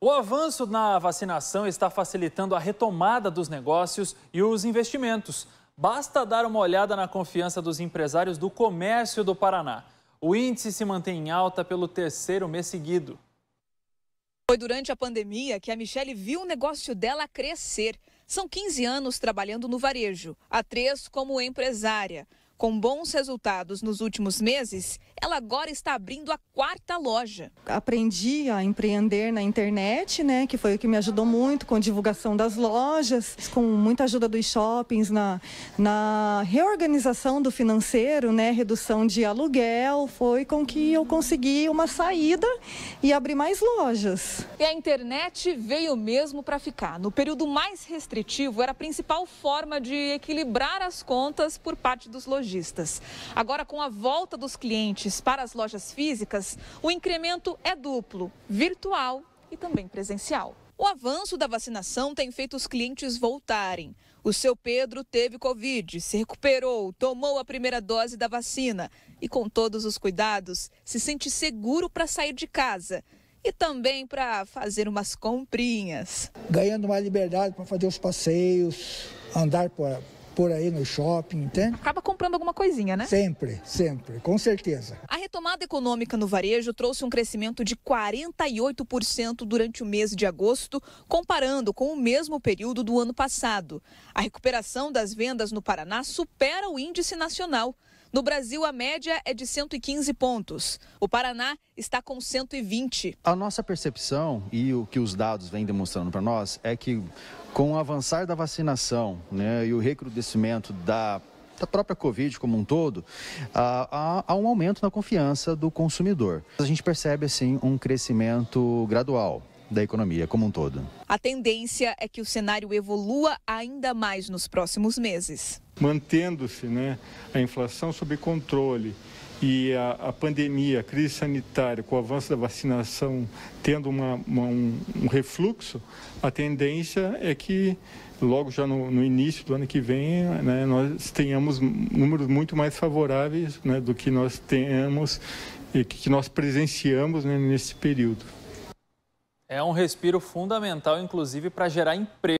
O avanço na vacinação está facilitando a retomada dos negócios e os investimentos. Basta dar uma olhada na confiança dos empresários do comércio do Paraná. O índice se mantém em alta pelo terceiro mês seguido. Foi durante a pandemia que a Michelle viu o negócio dela crescer. São 15 anos trabalhando no varejo, há três como empresária. Com bons resultados nos últimos meses, ela agora está abrindo a quarta loja. Aprendi a empreender na internet, né, que foi o que me ajudou muito com divulgação das lojas, com muita ajuda dos shoppings na, na reorganização do financeiro, né, redução de aluguel, foi com que eu consegui uma saída e abrir mais lojas. E a internet veio mesmo para ficar. No período mais restritivo, era a principal forma de equilibrar as contas por parte dos lojistas lojistas. Agora, com a volta dos clientes para as lojas físicas, o incremento é duplo: virtual e também presencial. O avanço da vacinação tem feito os clientes voltarem. O seu Pedro teve Covid, se recuperou, tomou a primeira dose da vacina e, com todos os cuidados, se sente seguro para sair de casa e também para fazer umas comprinhas. Ganhando mais liberdade para fazer os passeios, andar por, por aí no shopping, entende? Acaba comprando alguma coisinha, né? Sempre, sempre, com certeza. A retomada econômica no varejo trouxe um crescimento de 48% durante o mês de agosto, comparando com o mesmo período do ano passado. A recuperação das vendas no Paraná supera o índice nacional. No Brasil, a média é de 115 pontos. O Paraná está com 120. A nossa percepção e o que os dados vêm demonstrando para nós é que, com o avançar da vacinação né, e o recrudescimento da da própria Covid como um todo, há, há, um aumento na confiança do consumidor. A gente percebe, assim, um crescimento gradual da economia como um todo. A tendência é que o cenário evolua ainda mais nos próximos meses. Mantendo-se né, a inflação sob controle e a, a, pandemia, a crise sanitária, com o avanço da vacinação tendo uma, uma, um, um, refluxo, a tendência é que logo já no, no início do ano que vem né, nós tenhamos números muito mais favoráveis né, do que nós temos e que, que nós presenciamos né, nesse período. É um respiro fundamental, inclusive, para gerar emprego.